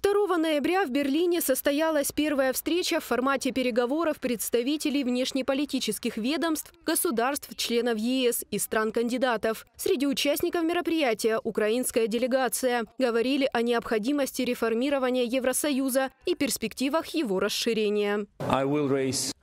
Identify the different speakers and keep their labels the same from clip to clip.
Speaker 1: 2 ноября в Берлине состоялась первая встреча в формате переговоров представителей внешнеполитических ведомств, государств, членов ЕС и стран-кандидатов. Среди участников мероприятия – украинская делегация. Говорили о необходимости реформирования Евросоюза и перспективах его расширения.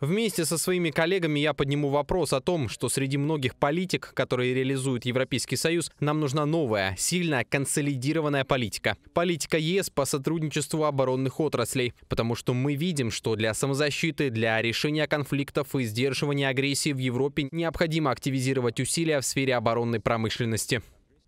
Speaker 2: Вместе со своими коллегами я подниму вопрос о том, что среди многих политик, которые реализуют Европейский Союз, нам нужна новая, сильная, консолидированная политика. Политика ЕС по сотрудничеству сотрудничеству оборонных отраслей, потому что мы видим, что для самозащиты, для решения конфликтов и сдерживания агрессии в Европе необходимо активизировать усилия в сфере оборонной промышленности.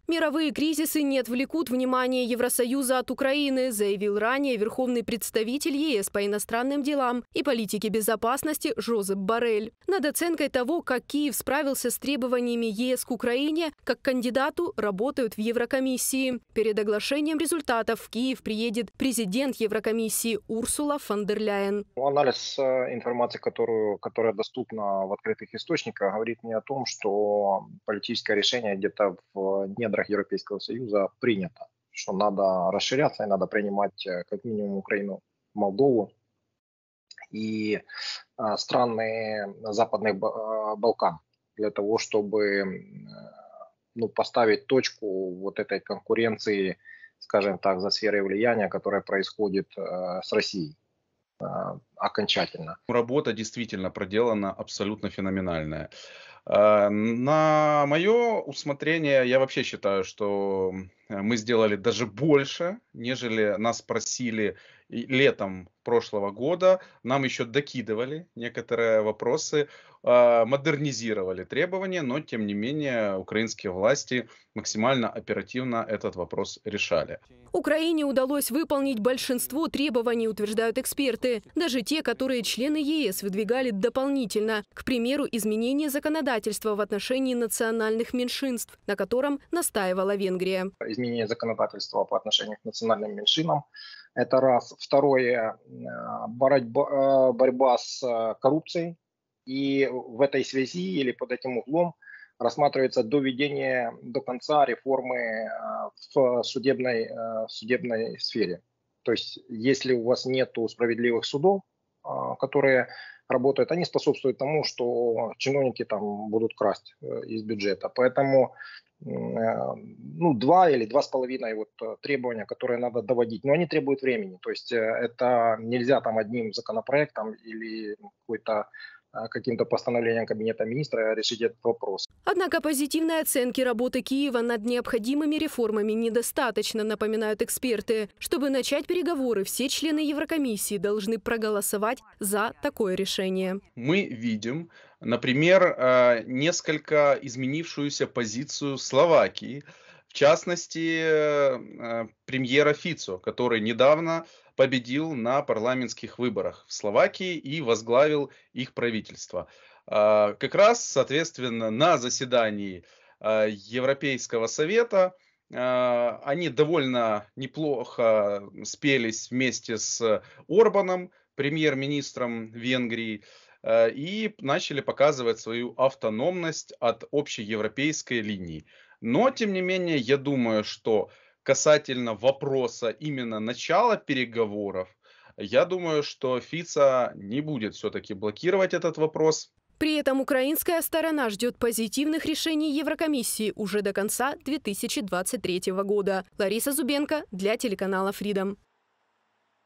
Speaker 1: Мировые кризисы не отвлекут внимание Евросоюза от Украины, заявил ранее верховный представитель ЕС по иностранным делам и политике безопасности Жозеп Барель. Над оценкой того, как Киев справился с требованиями ЕС к Украине, как кандидату работают в Еврокомиссии. Перед оглашением результатов в Киев приедет президент Еврокомиссии Урсула фон дер Ляйен.
Speaker 3: Анализ э, информации, которую, которая доступна в открытых источниках, говорит мне о том, что политическое решение где-то в нет недрах Европейского Союза принято, что надо расширяться и надо принимать э, как минимум Украину, Молдову и э, страны Западных э, Балкан для того, чтобы ну, поставить точку вот этой конкуренции, скажем так, за сферой влияния, которая происходит с Россией окончательно.
Speaker 2: Работа действительно проделана абсолютно феноменальная. Э, на мое усмотрение, я вообще считаю, что Э, мы сделали даже больше, нежели нас просили летом прошлого года. Нам еще докидывали некоторые вопросы, а, модернизировали требования, но тем не менее украинские власти максимально оперативно этот вопрос решали.
Speaker 1: Украине удалось выполнить большинство требований, утверждают эксперты. Даже те, которые члены ЕС выдвигали дополнительно. К примеру, изменение законодательства в отношении национальных меньшинств, на котором настаивала Венгрия
Speaker 3: изменение законодательства по отношению к национальным меньшинам. Это раз. Второе, э, борьба, э, борьба с э, коррупцией. И в этой связи или под этим углом рассматривается доведение до конца реформы в судебной, в судебной сфере. То есть если у вас нет справедливых судов, которые работают, они способствуют тому, что чиновники там будут красть из бюджета. Поэтому Э, ну, два или два с половиной вот э, требования, которые надо доводить, но они требуют времени. То есть э, это нельзя там одним законопроектом или какой-то а, каким-то постановлением Кабинета министра решить этот вопрос.
Speaker 1: Однако позитивной оценки работы Киева над необходимыми реформами недостаточно, напоминают эксперты. Чтобы начать переговоры, все члены Еврокомиссии должны проголосовать за такое решение.
Speaker 2: Мы видим, например, э, несколько изменившуюся позицию Словакии, в частности, э, премьера Фицо, который недавно победил на парламентских выборах в Словакии и возглавил их правительство. А, как раз, соответственно, на заседании э, Европейского совета э, они довольно неплохо спелись вместе с Орбаном, премьер-министром Венгрии, и начали показывать свою автономность от общей европейской линии. Но, тем не менее, я думаю, что касательно вопроса именно начала переговоров, я думаю, что ФИЦА не будет все-таки блокировать этот вопрос.
Speaker 1: При этом украинская сторона ждет позитивных решений Еврокомиссии уже до конца 2023 года. Лариса Зубенко для телеканала Freedom.